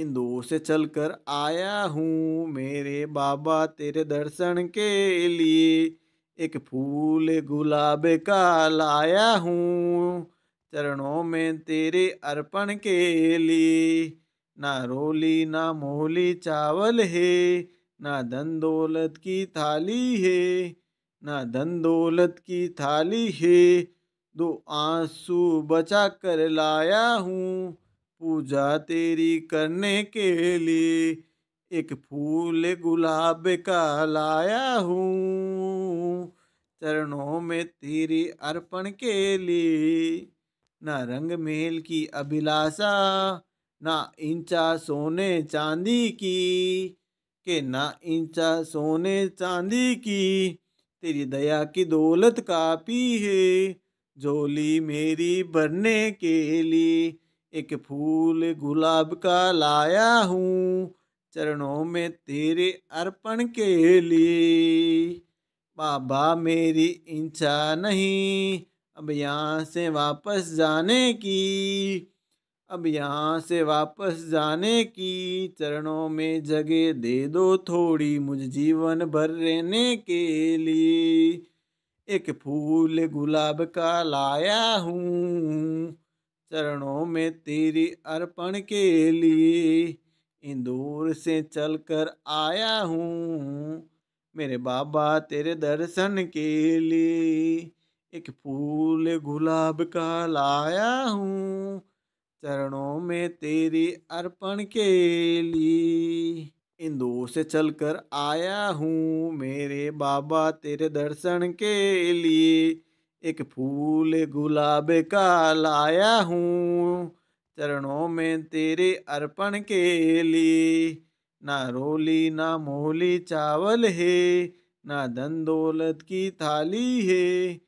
इंदौर से चलकर आया हूँ मेरे बाबा तेरे दर्शन के लिए एक फूल गुलाब का लाया हूँ चरणों में तेरे अर्पण के लिए ना रोली ना मोली चावल है ना धन दौलत की थाली है ना धन दौलत की थाली है दो आंसू बचा कर लाया हूँ पूजा तेरी करने के लिए एक फूल गुलाब का लाया हूँ चरणों में तेरी अर्पण के लिए ना रंग मेल की अभिलाषा ना इंचा सोने चांदी की के ना इंचा सोने चांदी की तेरी दया की दौलत काफ़ी है झोली मेरी भरने के लिए एक फूल गुलाब का लाया हूँ चरणों में तेरे अर्पण के लिए बाबा मेरी इच्छा नहीं अब यहाँ से वापस जाने की अब यहाँ से वापस जाने की चरणों में जगह दे दो थोड़ी मुझ जीवन भर रहने के लिए एक फूल गुलाब का लाया हूँ चरणों में तेरे अर्पण के लिए इंदौर से चलकर आया हूँ मेरे बाबा तेरे दर्शन के लिए एक फूल गुलाब का लाया हूँ चरणों में तेरे अर्पण के लिए इंदौर से चलकर आया हूँ मेरे बाबा तेरे दर्शन के लिए एक फूल गुलाब का लाया हूँ चरणों में तेरे अर्पण के लिए ना रोली ना मोली चावल है ना धन दौलत की थाली है